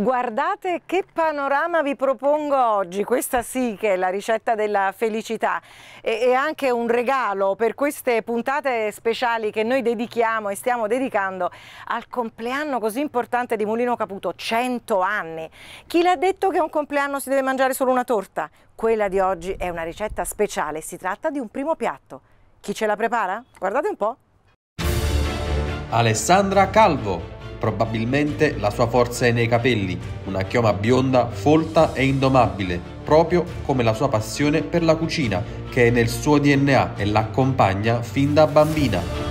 Guardate che panorama vi propongo oggi, questa sì che è la ricetta della felicità e, anche un regalo per queste puntate speciali che noi dedichiamo e stiamo dedicando al compleanno così importante di Mulino Caputo, 100 anni. Chi l'ha detto che un compleanno si deve mangiare solo una torta? Quella di oggi è una ricetta speciale, si tratta di un primo piatto. Chi ce la prepara? Guardate un po'. Alessandra Calvo Probabilmente la sua forza è nei capelli, una chioma bionda, folta e indomabile, proprio come la sua passione per la cucina, che è nel suo DNA e l'accompagna fin da bambina.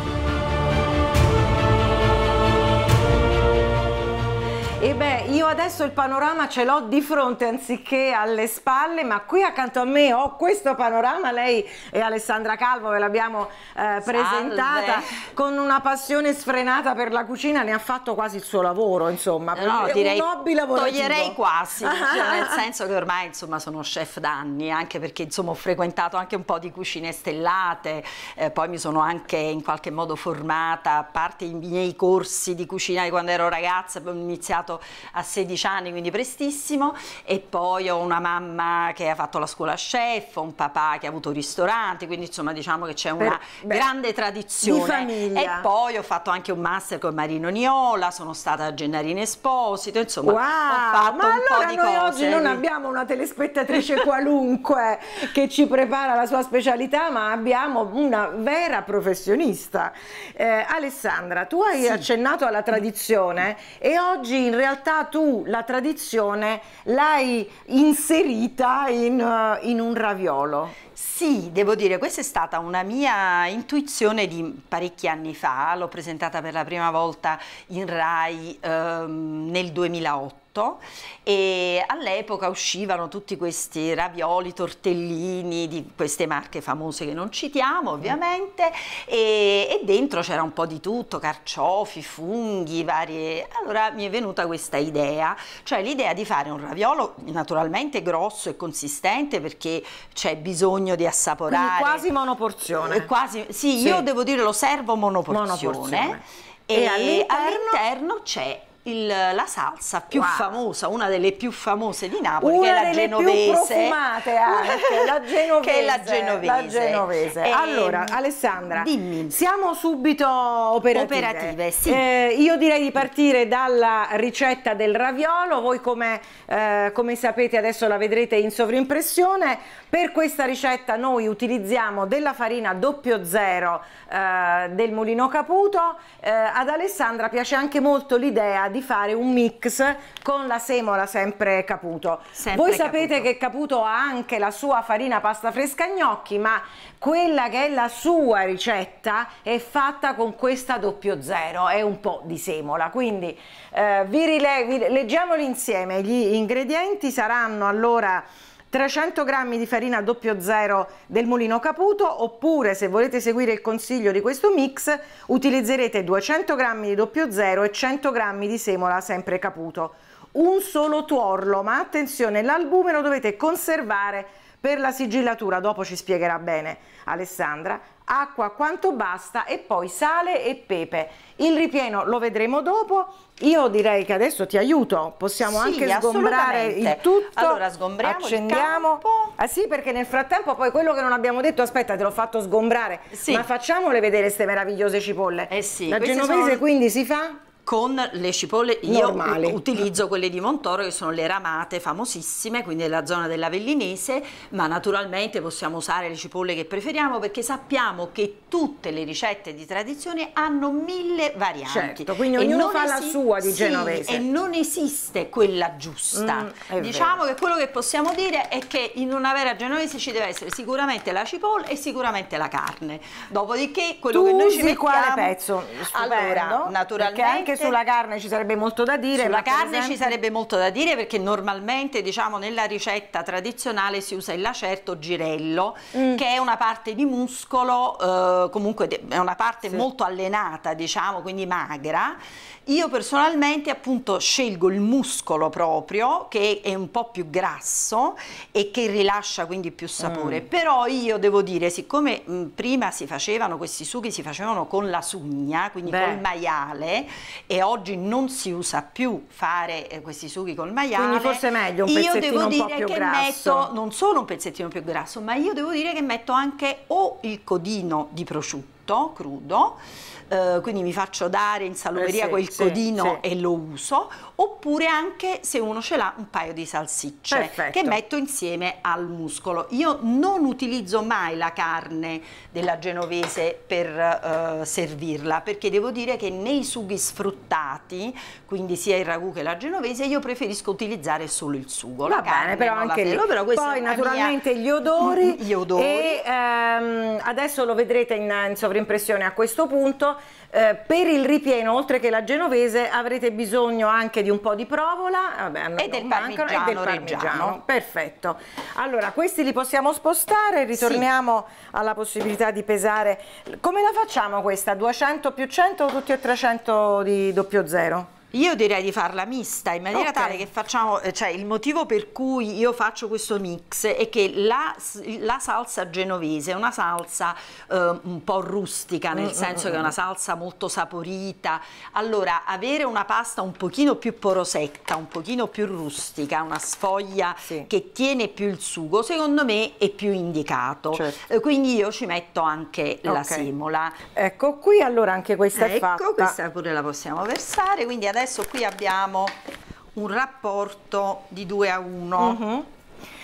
adesso il panorama ce l'ho di fronte anziché alle spalle, ma qui accanto a me ho questo panorama, lei è Alessandra Calvo, ve l'abbiamo eh, presentata Salve. con una passione sfrenata per la cucina, ne ha fatto quasi il suo lavoro, insomma, no, direi, un hobby lavorativo. Toglierei quasi, cioè, nel senso che ormai insomma sono chef da anni, anche perché insomma ho frequentato anche un po' di cucine stellate, eh, poi mi sono anche in qualche modo formata, a parte i miei corsi di cucina di quando ero ragazza, ho iniziato a 16 15 anni, quindi prestissimo, e poi ho una mamma che ha fatto la scuola chef, un papà che ha avuto ristoranti, quindi insomma diciamo che c'è una Beh, grande tradizione. Di famiglia. E poi ho fatto anche un master con Marino Niola, sono stata a Gennarino Esposito, insomma wow, ho fatto ma un allora po' di noi oggi non abbiamo una telespettatrice qualunque che ci prepara la sua specialità, ma abbiamo una vera professionista. Eh, Alessandra, tu hai sì. accennato alla tradizione e oggi in realtà tu la tradizione l'hai inserita in, eh, in un raviolo. Sì, devo dire, questa è stata una mia intuizione di parecchi anni fa, l'ho presentata per la prima volta in RAI ehm, nel 2008 prodotto e all'epoca uscivano tutti questi ravioli, tortellini di queste marche famose che non citiamo mm. ovviamente e, e dentro c'era un po' di tutto, carciofi, funghi, varie... Allora mi è venuta questa idea, cioè l'idea di fare un raviolo naturalmente grosso e consistente perché c'è bisogno di assaporare. Quindi quasi monoporzione. Eh, quasi, sì, sì, io devo dire lo servo monoporzione. monoporzione. E, e all'interno, all c'è il, la salsa più wow. famosa, una delle più famose di Napoli, una che è la genovese. Più profumate anche, la genovese. che è la genovese. La genovese. E, ehm, allora, Alessandra, dimmi. siamo subito operative. operative sì. eh, io direi di partire dalla ricetta del raviolo. Voi come, eh, come sapete adesso la vedrete in sovrimpressione. Per questa ricetta noi utilizziamo della farina 00 eh, del Mulino Caputo. Eh, ad Alessandra piace anche molto l'idea di di fare un mix con la semola sempre caputo. Sempre Voi sapete caputo. che caputo ha anche la sua farina pasta fresca gnocchi, ma quella che è la sua ricetta è fatta con questa doppio zero e un po' di semola. Quindi eh, vi, vi leggiamoli insieme. Gli ingredienti saranno allora 300 g di farina doppio zero del mulino caputo oppure se volete seguire il consiglio di questo mix utilizzerete 200 g di doppio zero e 100 g di semola sempre caputo. Un solo tuorlo, ma attenzione, l'albume lo dovete conservare per la sigillatura, dopo ci spiegherà bene Alessandra, acqua quanto basta e poi sale e pepe. Il ripieno lo vedremo dopo. Io direi che adesso ti aiuto, possiamo sì, anche sgombrare il tutto. Allora sgombriamo accendiamo. Ah sì, perché nel frattempo poi quello che non abbiamo detto, aspetta, te l'ho fatto sgombrare, sì. ma facciamole vedere queste meravigliose cipolle. Eh sì, la genovese sono... quindi si fa? con le cipolle normali. io utilizzo quelle di Montoro che sono le ramate famosissime quindi della zona dell'Avellinese ma naturalmente possiamo usare le cipolle che preferiamo perché sappiamo che tutte le ricette di tradizione hanno mille varianti certo, quindi ognuno fa la sua di sì, genovese e non esiste quella giusta mm, diciamo vero. che quello che possiamo dire è che in una vera genovese ci deve essere sicuramente la cipolla e sicuramente la carne dopodiché quello tu che noi ci mettiamo quale pezzo? Stupendo, allora naturalmente sulla carne ci sarebbe molto da dire. Sulla carne esempio... ci sarebbe molto da dire perché normalmente diciamo nella ricetta tradizionale si usa il lacerto girello mm. che è una parte di muscolo eh, comunque è una parte sì. molto allenata diciamo quindi magra io personalmente appunto scelgo il muscolo proprio che è un po' più grasso e che rilascia quindi più sapore. Mm. Però io devo dire, siccome mh, prima si facevano questi sughi, si facevano con la sugna, quindi Beh. col maiale e oggi non si usa più fare eh, questi sughi col maiale. Quindi forse è meglio un pezzettino io pezzettino un po' più grasso. Metto, non solo un pezzettino più grasso, ma io devo dire che metto anche o il codino di prosciutto tutto crudo, eh, quindi mi faccio dare in salumeria eh sì, quel sì, codino sì. e lo uso, oppure anche se uno ce l'ha un paio di salsicce Perfetto. che metto insieme al muscolo. Io non utilizzo mai la carne della genovese per eh, servirla, perché devo dire che nei sughi sfruttati, quindi sia il ragù che la genovese, io preferisco utilizzare solo il sugo. Va bene, però anche lì. Però Poi naturalmente mia... gli odori. Gli odori. E ehm, adesso lo vedrete in, in sovrimpressione sovrimpressione a questo punto. Eh, per il ripieno, oltre che la genovese, avrete bisogno anche di un po' di provola vabbè, e, del mancano, e del parmigiano. Perfetto. Allora, questi li possiamo spostare, ritorniamo sì. alla possibilità di pesare. Come la facciamo questa? 200 più 100 o tutti e 300 di doppio zero? Io direi di farla mista in maniera okay. tale che facciamo, eh, cioè il motivo per cui io faccio questo mix è che la, la salsa genovese è una salsa eh, un po' rustica, nel mm, mm senso mm, che è una mm. salsa molto saporita. Allora, avere una pasta un pochino più porosetta, un pochino più rustica, una sfoglia sì. che tiene più il sugo, secondo me è più indicato. Certo. Eh, quindi io ci metto anche okay. la semola. Ecco qui allora anche questa ecco, è fatta. Ecco, questa pure la possiamo versare, quindi adesso adesso qui abbiamo un rapporto di 2 a 1. Uh -huh.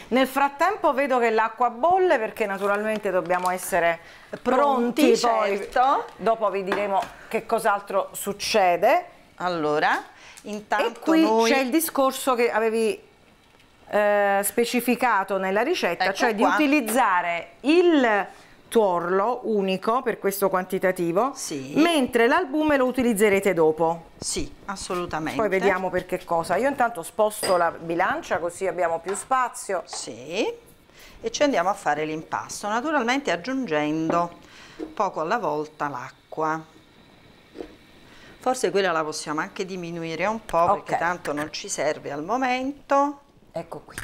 Nel frattempo vedo che l'acqua bolle perché naturalmente dobbiamo essere pronti, pronti certo. Dopo vi diremo che cos'altro succede. Allora, intanto e qui noi... c'è il discorso che avevi eh, specificato nella ricetta, ecco cioè qua. di utilizzare il tuorlo unico per questo quantitativo, sì. mentre l'albume lo utilizzerete dopo. Sì, assolutamente. Poi vediamo per che cosa. Io intanto sposto la bilancia così abbiamo più spazio. Sì, e ci andiamo a fare l'impasto, naturalmente aggiungendo poco alla volta l'acqua. Forse quella la possiamo anche diminuire un po' okay. perché tanto non ci serve al momento. Ecco qui.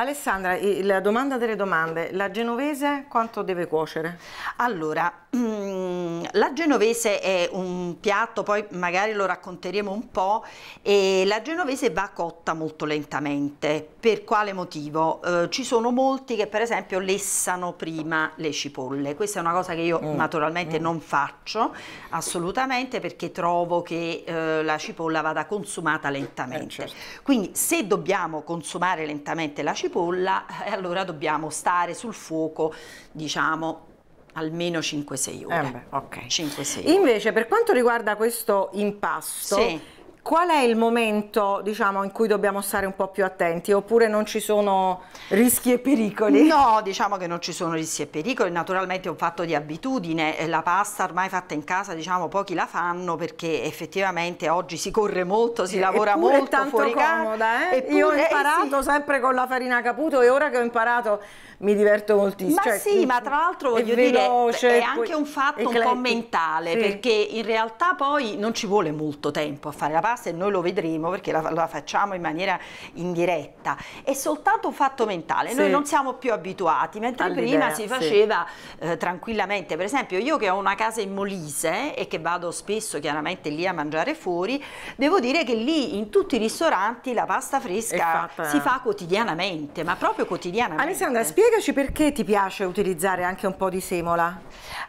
Alessandra, la domanda delle domande, la genovese quanto deve cuocere? Allora, mm, la genovese è un piatto, poi magari lo racconteremo un po', e la genovese va cotta molto lentamente. Per quale motivo? Eh, ci sono molti che per esempio lessano prima le cipolle, questa è una cosa che io mm. naturalmente mm. non faccio assolutamente perché trovo che eh, la cipolla vada consumata eh, lentamente. Eh, certo. Quindi se dobbiamo consumare lentamente la cipolla, cipolla e eh, allora dobbiamo stare sul fuoco, diciamo, almeno 5-6 ore. Eh beh, okay. 5 ore. Invece per quanto riguarda questo impasto, sì. Qual è il momento, diciamo, in cui dobbiamo stare un po' più attenti? Oppure non ci sono rischi e pericoli? No, diciamo che non ci sono rischi e pericoli, naturalmente è un fatto di abitudine, eh, la pasta ormai fatta in casa, diciamo, pochi la fanno perché effettivamente oggi si corre molto, si eh, lavora eppure molto è tanto fuori comoda, eh? Eppure, Io ho imparato eh sì. sempre con la farina caputo e ora che ho imparato mi diverto moltissimo. Ma cioè, sì, mm, ma tra l'altro voglio veloce, dire, è anche un fatto un po' mentale, sì. perché in realtà poi non ci vuole molto tempo a fare la pasta e noi lo vedremo perché la, la facciamo in maniera indiretta. È soltanto un fatto mentale, sì. noi non siamo più abituati, mentre prima si faceva sì. eh, tranquillamente. Per esempio io che ho una casa in Molise e che vado spesso chiaramente lì a mangiare fuori, devo dire che lì in tutti i ristoranti la pasta fresca fatta... si fa quotidianamente, ma proprio quotidianamente. Alessandra, spiega spiegaci perché ti piace utilizzare anche un po' di semola.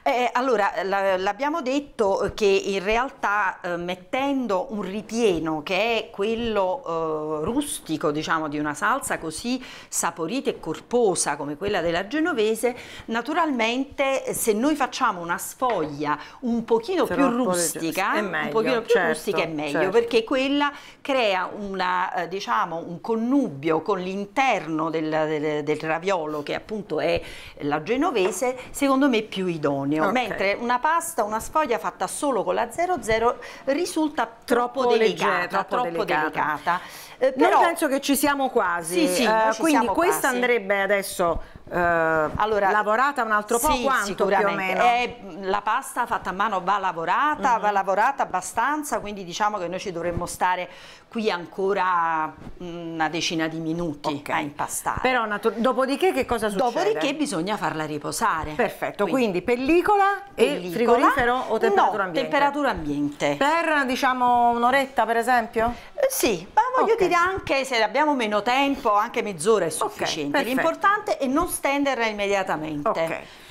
Eh, allora, l'abbiamo detto eh, che in realtà eh, mettendo un ripieno che è quello eh, rustico, diciamo, di una salsa così saporita e corposa come quella della genovese, naturalmente eh, se noi facciamo una sfoglia un pochino se più rustica, meglio, un pochino più certo, rustica è meglio, certo. perché quella crea una, eh, diciamo, un connubio con l'interno del, del, del raviolo che appunto è la genovese, secondo me è più idoneo, okay. mentre una pasta, una sfoglia fatta solo con la 00 risulta troppo, troppo delicata, leggera, troppo, troppo delicata. delicata. Eh, però... Noi penso che ci siamo quasi, sì, sì, eh, quindi siamo questa quasi. andrebbe adesso eh, allora, lavorata un altro po' sì, quanto più o meno? È, eh, la pasta fatta a mano va lavorata, mm. va lavorata abbastanza, quindi diciamo che noi ci dovremmo stare qui ancora una decina di minuti okay. a impastare. Però dopodiché che cosa succede? Dopodiché bisogna farla riposare. Perfetto, quindi, quindi pellicola, pellicola, e frigorifero o temperatura no, ambiente? temperatura ambiente. Per diciamo un'oretta per esempio? Eh, sì, voglio okay. dire anche se abbiamo meno tempo, anche mezz'ora è sufficiente. Okay, L'importante è non stenderla immediatamente.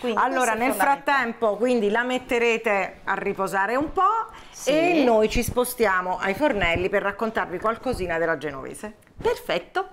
Okay. allora nel frattempo quindi la metterete a riposare un po' sì. e noi ci spostiamo ai fornelli per raccontarvi qualcosina della genovese. Perfetto.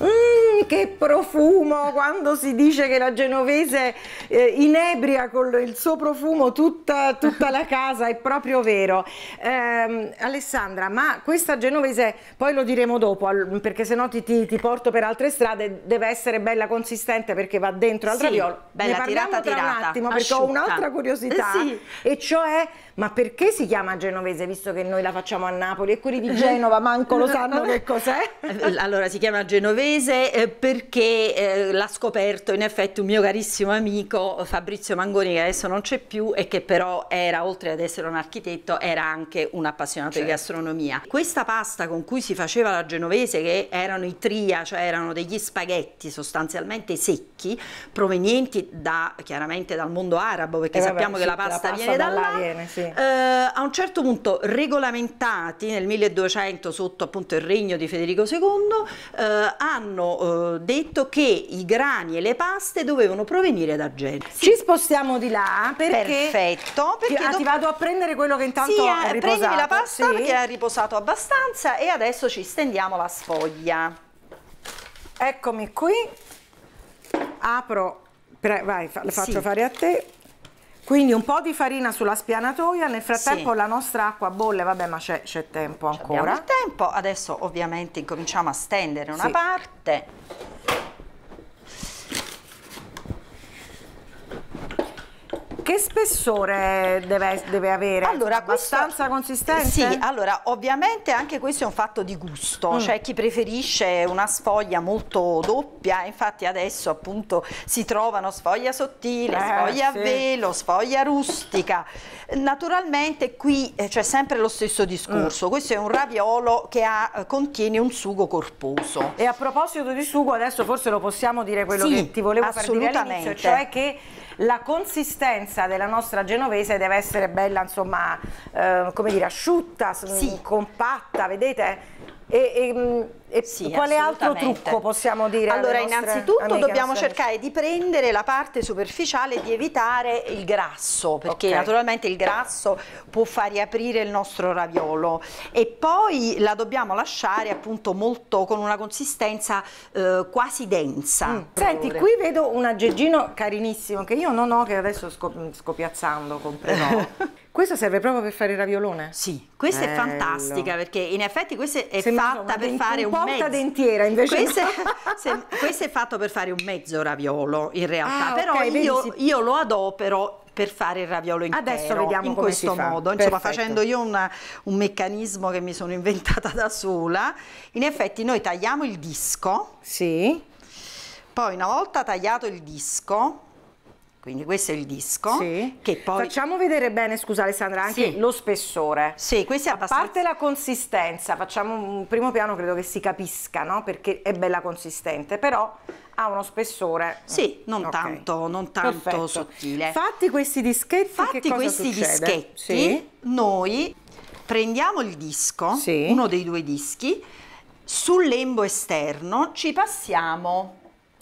Mm che profumo quando si dice che la genovese eh, inebria con il suo profumo tutta, tutta la casa, è proprio vero. Eh, Alessandra, ma questa genovese, poi lo diremo dopo, perché se no ti, ti, ti, porto per altre strade, deve essere bella consistente perché va dentro al sì, raviolo. Bella ne tirata, tra tirata. un attimo perché ho un'altra curiosità eh sì. e cioè ma perché si chiama genovese visto che noi la facciamo a Napoli e quelli di eh. Genova manco lo sanno che cos'è? Eh, allora si chiama genovese eh, perché l'ha scoperto in effetti un mio carissimo amico Fabrizio Mangoni che adesso non c'è più e che però era oltre ad essere un architetto era anche un appassionato certo. di gastronomia. Questa pasta con cui si faceva la genovese che erano i tria, cioè erano degli spaghetti sostanzialmente secchi provenienti da, chiaramente dal mondo arabo perché eh, sappiamo vabbè, che la pasta, la pasta viene da là. Viene, sì eh, a un certo punto regolamentati nel 1200 sotto appunto il regno di Federico II, eh, hanno eh, detto che i grani e le paste dovevano provenire da Genova. Sì. Ci spostiamo di là perché... Perfetto. Perché ti, ah, ti vado a prendere quello che intanto sì, è eh, riposato. prendi la pasta sì. perché ha riposato abbastanza e adesso ci stendiamo la sfoglia. Eccomi qui, apro, vai, fa, faccio sì. fare a te quindi un po' di farina sulla spianatoia, nel frattempo sì. la nostra acqua bolle, vabbè ma c'è, tempo ancora. Abbiamo il tempo, adesso ovviamente incominciamo a stendere una sì. parte Che spessore deve, deve avere? Allora, abbastanza questo, consistente? Sì, allora ovviamente anche questo è un fatto di gusto, mm. cioè chi preferisce una sfoglia molto doppia, infatti adesso appunto si trovano sfoglia sottile, eh, sfoglia sì. a velo, sfoglia rustica. Naturalmente qui eh, c'è sempre lo stesso discorso, mm. questo è un raviolo che ha, eh, contiene un sugo corposo. E a proposito di sugo adesso forse lo possiamo dire quello sì, che ti volevo per dire all'inizio, cioè che la consistenza della nostra genovese deve essere bella, insomma, eh, come dire, asciutta, sì. compatta, vedete? E, e, mm, e sì, quale altro trucco possiamo dire? Allora, innanzitutto dobbiamo cercare di prendere la parte superficiale e di evitare il grasso, perché okay. naturalmente il grasso può far riaprire il nostro raviolo e poi la dobbiamo lasciare appunto molto con una consistenza eh, quasi densa. Mm. Senti, qui vedo un aggeggino carinissimo che io non ho, che adesso sto scop mm, scopiazzando comprerò. Questa serve proprio per fare il raviolone? Sì, questa Bello. è fantastica perché in effetti questa è Sembra fatta per fare un mezzo. porta dentiera invece. Questa, no. è fatta per fare un mezzo raviolo in realtà, ah, però okay, io, si... io lo adopero per fare il raviolo intero Adesso vediamo in questo modo, insomma facendo io una, un meccanismo che mi sono inventata da sola, in effetti noi tagliamo il disco, sì. poi una volta tagliato il disco quindi questo è il disco. Sì. Che poi... Facciamo vedere bene, scusa Alessandra, anche sì. lo spessore. Sì, questo è abbastanza... A parte la consistenza, facciamo un primo piano, credo che si capisca, no? Perché è bella consistente, però ha uno spessore. Sì, non okay. tanto, non tanto sottile. Fatti questi dischetti, Fatti questi succede? dischetti, sì. noi prendiamo il disco, sì. uno dei due dischi, sul lembo esterno ci passiamo...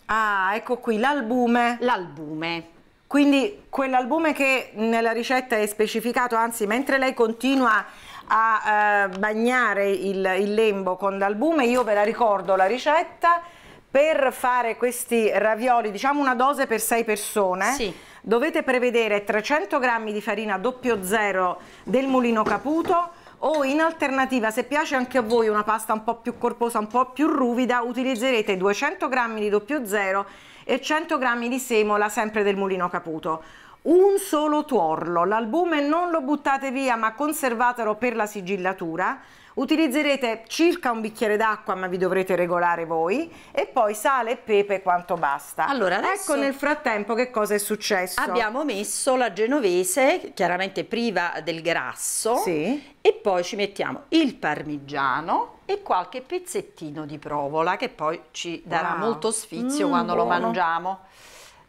Ah, ecco qui l'albume. L'albume. Quindi quell'albume che nella ricetta è specificato, anzi mentre lei continua a eh, bagnare il, il, lembo con l'albume, io ve la ricordo la ricetta, per fare questi ravioli, diciamo una dose per 6 persone, sì. dovete prevedere 300 g di farina doppio zero del mulino caputo, o oh, in alternativa se piace anche a voi una pasta un po' più corposa, un po' più ruvida, utilizzerete 200 g di doppio zero e 100 g di semola sempre del mulino caputo un solo tuorlo. L'albume non lo buttate via ma conservatelo per la sigillatura Utilizzerete circa un bicchiere d'acqua, ma vi dovrete regolare voi, e poi sale e pepe quanto basta. Allora, ecco, adesso... Ecco nel frattempo che cosa è successo. Abbiamo messo la genovese, chiaramente priva del grasso, sì. e poi ci mettiamo il parmigiano e qualche pezzettino di provola che poi ci darà wow. molto sfizio mm, quando buono. lo mangiamo.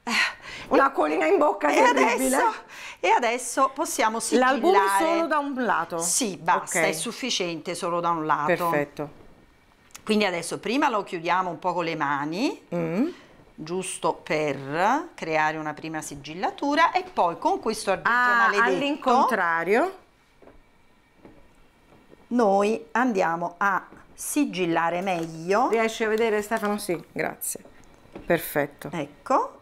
Eh, una colina in bocca e adesso, e adesso possiamo sigillare L'album solo da un lato? sì basta okay. è sufficiente solo da un lato perfetto quindi adesso prima lo chiudiamo un po' con le mani mm. giusto per creare una prima sigillatura e poi con questo arbitro ah, maledetto all'incontrario noi andiamo a sigillare meglio riesci a vedere Stefano? sì grazie perfetto ecco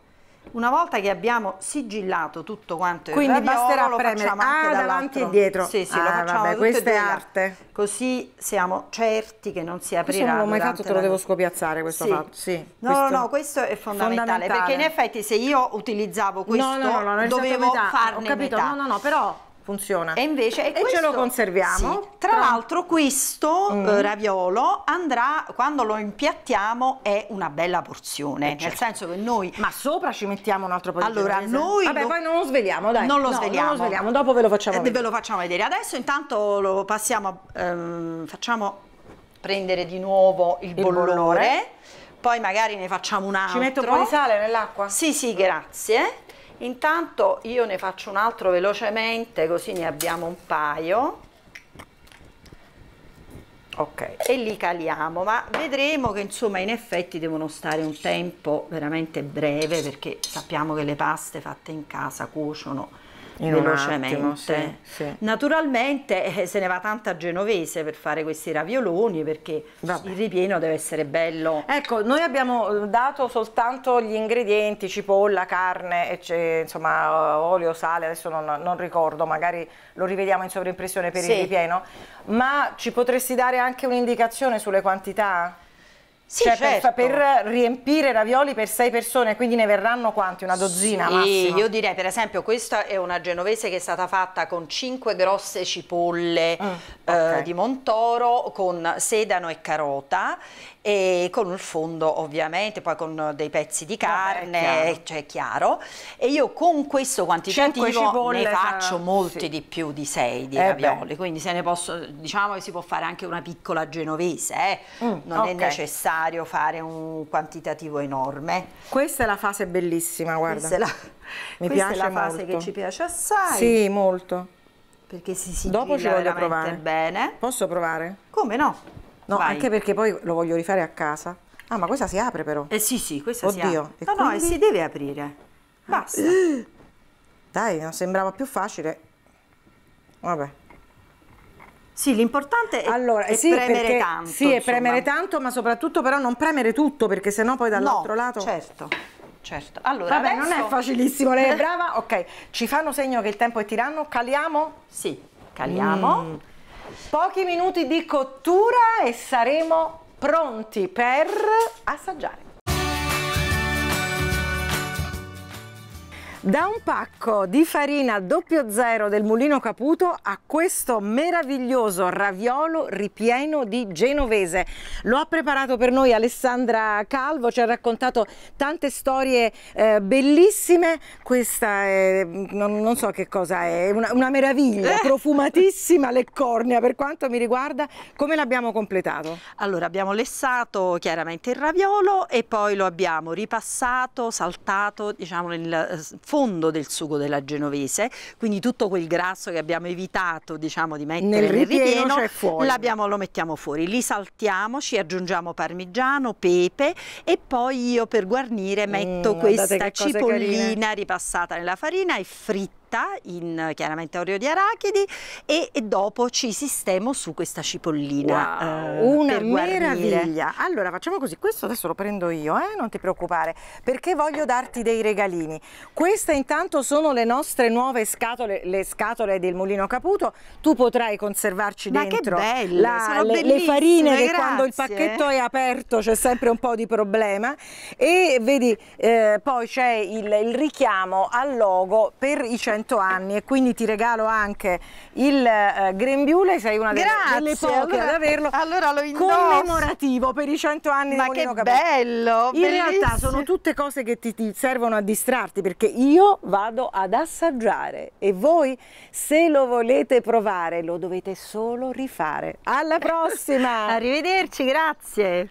una volta che abbiamo sigillato tutto quanto Quindi il raviolo, basterà lo premere ah, davanti e dietro. Sì, sì, ah, lo facciamo vabbè, questa è arte. Così siamo certi che non si aprirà. Questo non l'ho mai fatto, te lo devo scopiazzare questo sì. fatto. Sì, no, questo... no, no, questo è fondamentale, fondamentale, perché in effetti se io utilizzavo questo no, no, no, dovevo metà. farne Ho capito, metà. no, no, no, però funziona e invece e, e questo, ce lo conserviamo sì. tra, tra... l'altro questo mm. Eh, raviolo andrà quando lo impiattiamo è una bella porzione eh, certo. nel senso che noi ma sopra ci mettiamo un altro po' di allora genese. noi vabbè lo... poi non lo svegliamo dai non lo, no, svegliamo. non lo svegliamo dopo ve lo facciamo eh, vedere. ve lo facciamo vedere adesso intanto lo passiamo ehm, facciamo prendere di nuovo il, il bollore. bollore poi magari ne facciamo un altro ci metto un po' di sale nell'acqua? sì sì grazie Intanto io ne faccio un altro velocemente, così ne abbiamo un paio. Ok, e li caliamo, ma vedremo che insomma in effetti devono stare un tempo veramente breve perché sappiamo che le paste fatte in casa cuociono in velocemente. Attimo, sì, sì. Naturalmente eh, se ne va tanta genovese per fare questi ravioloni perché Vabbè. il ripieno deve essere bello. Ecco, noi abbiamo eh, dato soltanto gli ingredienti, cipolla, carne, insomma eh, olio, sale, adesso non, non, ricordo, magari lo rivediamo in sovrimpressione per sì. il ripieno, ma ci potresti dare anche un'indicazione sulle quantità? Sì, cioè, certo. per, per, riempire ravioli per sei persone, quindi ne verranno quanti? Una dozzina sì, massimo. Io direi, per esempio, questa è una genovese che è stata fatta con cinque grosse cipolle mm, eh, okay. eh, di Montoro, con sedano e carota e con il fondo ovviamente, poi con dei pezzi di carne, Vabbè, cioè chiaro. E io con questo quantitativo ne faccio molti sì. di più di 6 di eh ravioli, beh. quindi se ne posso, diciamo che si può fare anche una piccola genovese, eh? mm, non okay. è necessario fare un quantitativo enorme. Questa è la fase bellissima, guarda. Questa è la, Mi piace è la fase che ci piace assai. Sì, molto. Perché si sigilla Dopo ci voglio provare. bene. Posso provare? Come no? No, Vai. anche perché poi lo voglio rifare a casa. Ah, ma questa si apre però. Eh sì, sì, questa Oddio. si apre. Oddio. No, quindi... no, si deve aprire. Basta. Dai, non sembrava più facile. Vabbè. Sì, l'importante è, allora, è sì, premere perché, tanto. Sì, insomma. è premere tanto, ma soprattutto però non premere tutto, perché sennò poi dall'altro no, lato... certo. Certo, allora Vabbè, adesso... non è facilissimo, lei è brava, ok. Ci fanno segno che il tempo è tiranno, caliamo? Sì, caliamo. Mm. Pochi minuti di cottura e saremo pronti per assaggiare. Da un pacco di farina doppio zero del Mulino Caputo a questo meraviglioso raviolo ripieno di genovese. Lo ha preparato per noi Alessandra Calvo, ci ha raccontato tante storie eh, bellissime. Questa è, non, non, so che cosa è, una, una meraviglia, eh. profumatissima le cornea per quanto mi riguarda. Come l'abbiamo completato? Allora abbiamo lessato chiaramente il raviolo e poi lo abbiamo ripassato, saltato, diciamo nel eh, fondo del sugo della genovese, quindi tutto quel grasso che abbiamo evitato diciamo, di mettere nel, nel ripieno, ripieno cioè lo mettiamo fuori, li saltiamo, ci aggiungiamo parmigiano, pepe e poi io per guarnire metto mm, questa cipollina ripassata nella farina e fritta cotta in chiaramente olio di arachidi e, e, dopo ci sistemo su questa cipollina. Wow, eh, una meraviglia! Allora facciamo così, questo adesso lo prendo io, eh? non ti preoccupare, perché voglio darti dei regalini. Queste intanto sono le nostre nuove scatole, le scatole del Mulino Caputo, tu potrai conservarci Ma dentro che belle, la, le, le, farine che quando il pacchetto è aperto c'è sempre un po' di problema e vedi eh, poi c'è il, il richiamo al logo per i 100 100 anni e quindi ti regalo anche il eh, grembiule, sei una delle, delle poche allora, ad averlo, allora lo indosso. commemorativo per i 100 anni Ma di Molino che bello! In bellissimo. realtà sono tutte cose che ti, ti servono a distrarti perché io vado ad assaggiare e voi se lo volete provare lo dovete solo rifare. Alla prossima! Arrivederci, grazie!